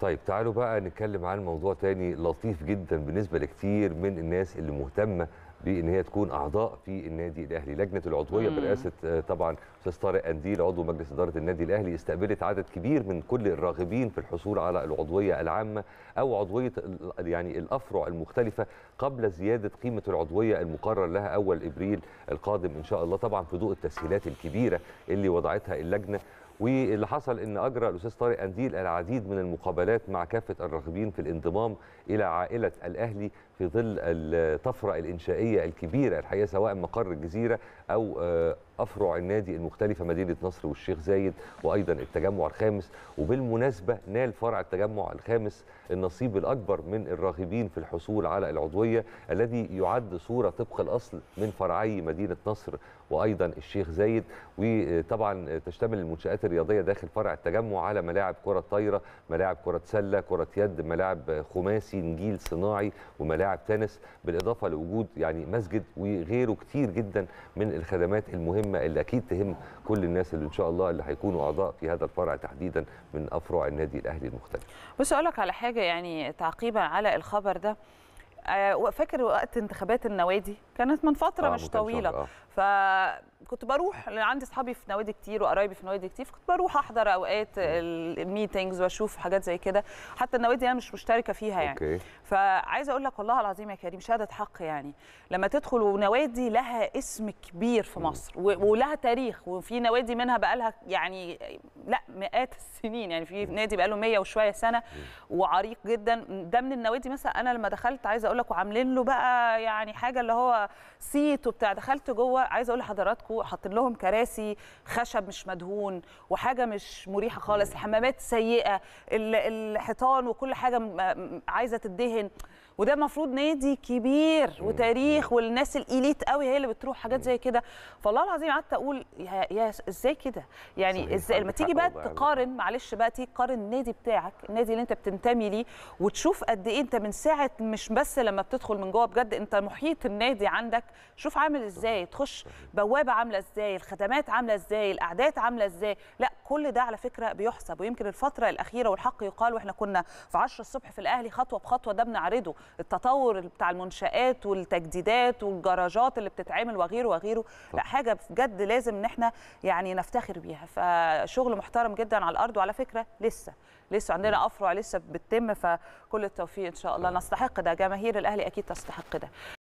طيب تعالوا بقى نتكلم عن موضوع تاني لطيف جدا بالنسبه لكتير من الناس اللي مهتمه بان هي تكون اعضاء في النادي الاهلي لجنه العضويه برئاسه آه، طبعا استاذ طارق قنديل عضو مجلس اداره النادي الاهلي استقبلت عدد كبير من كل الراغبين في الحصول على العضويه العامه او عضويه يعني الافرع المختلفه قبل زياده قيمه العضويه المقرر لها اول ابريل القادم ان شاء الله طبعا في ضوء التسهيلات الكبيره اللي وضعتها اللجنه واللي حصل ان اجرى الاستاذ طارق قنديل العديد من المقابلات مع كافه الراغبين في الانضمام الى عائله الاهلي في ظل الطفره الانشائيه الكبيره الحقيقه سواء مقر الجزيره او آه، افرع النادي المختلفه مدينه نصر والشيخ زايد وايضا التجمع الخامس وبالمناسبه نال فرع التجمع الخامس النصيب الاكبر من الراغبين في الحصول على العضويه الذي يعد صوره طبق الاصل من فرعي مدينه نصر وايضا الشيخ زايد وطبعا تشتمل المنشات الرياضيه داخل فرع التجمع على ملاعب كره طايره ملاعب كره سله كره يد ملاعب خماسي نجيل صناعي وملاعب تنس بالاضافه لوجود يعني مسجد وغيره كتير جدا من الخدمات المهمه اللي اكيد تهم كل الناس اللي ان شاء الله اللي هيكونوا اعضاء في هذا الفرع تحديدا من افرع النادي الاهلي المختلف بص اقول لك على حاجه يعني تعقيبا على الخبر ده آه، فاكر وقت انتخابات النوادي كانت من فتره آه مش طويله آه. ف كنت بروح عندي اصحابي في نوادي كتير وقرايبي في نوادي كتير فكنت بروح احضر اوقات الميتنجز واشوف حاجات زي كده حتى النوادي انا مش مشتركه فيها يعني أوكي. فعايزه اقول لك والله العظيم يا كريم شهاده حق يعني لما تدخل ونوادي لها اسم كبير في مصر ولها تاريخ وفي نوادي منها بقى لها يعني لا مئات السنين يعني في نادي بقى له 100 وشويه سنه وعريق جدا ده من النوادي مثلا انا لما دخلت عايزه اقول لك وعاملين له بقى يعني حاجه اللي هو صيت وبتاع دخلت جوه عايزه اقول لحضراتكم حاطين لهم كراسي خشب مش مدهون وحاجه مش مريحه خالص الحمامات سيئه الحيطان وكل حاجه عايزه تدهن وده المفروض نادي كبير وتاريخ والناس الاليت قوي هي اللي بتروح حاجات زي كده فالله العظيم قعدت اقول يا, يا ازاي كده يعني ازاي لما تيجي بقى تقارن معلش بقى تيجي تقارن النادي بتاعك النادي اللي انت بتنتمي ليه وتشوف قد ايه انت من ساعه مش بس لما بتدخل من جوه بجد انت محيط النادي عندك شوف عامل ازاي تخش بوابه عامله ازاي الخدمات عامله ازاي الاعداد عامله ازاي لا كل ده على فكره بيحسب ويمكن الفتره الاخيره والحق يقال واحنا كنا في 10 الصبح في الاهلي خطوه بخطوه ده بنعرضه التطور بتاع المنشات والتجديدات والجراجات اللي بتتعمل وغيره وغيره لا حاجه بجد لازم ان احنا يعني نفتخر بيها فشغل محترم جدا على الارض وعلى فكره لسه لسه عندنا افرع لسه بتتم فكل التوفيق ان شاء الله نستحق ده جماهير الاهلي اكيد تستحق ده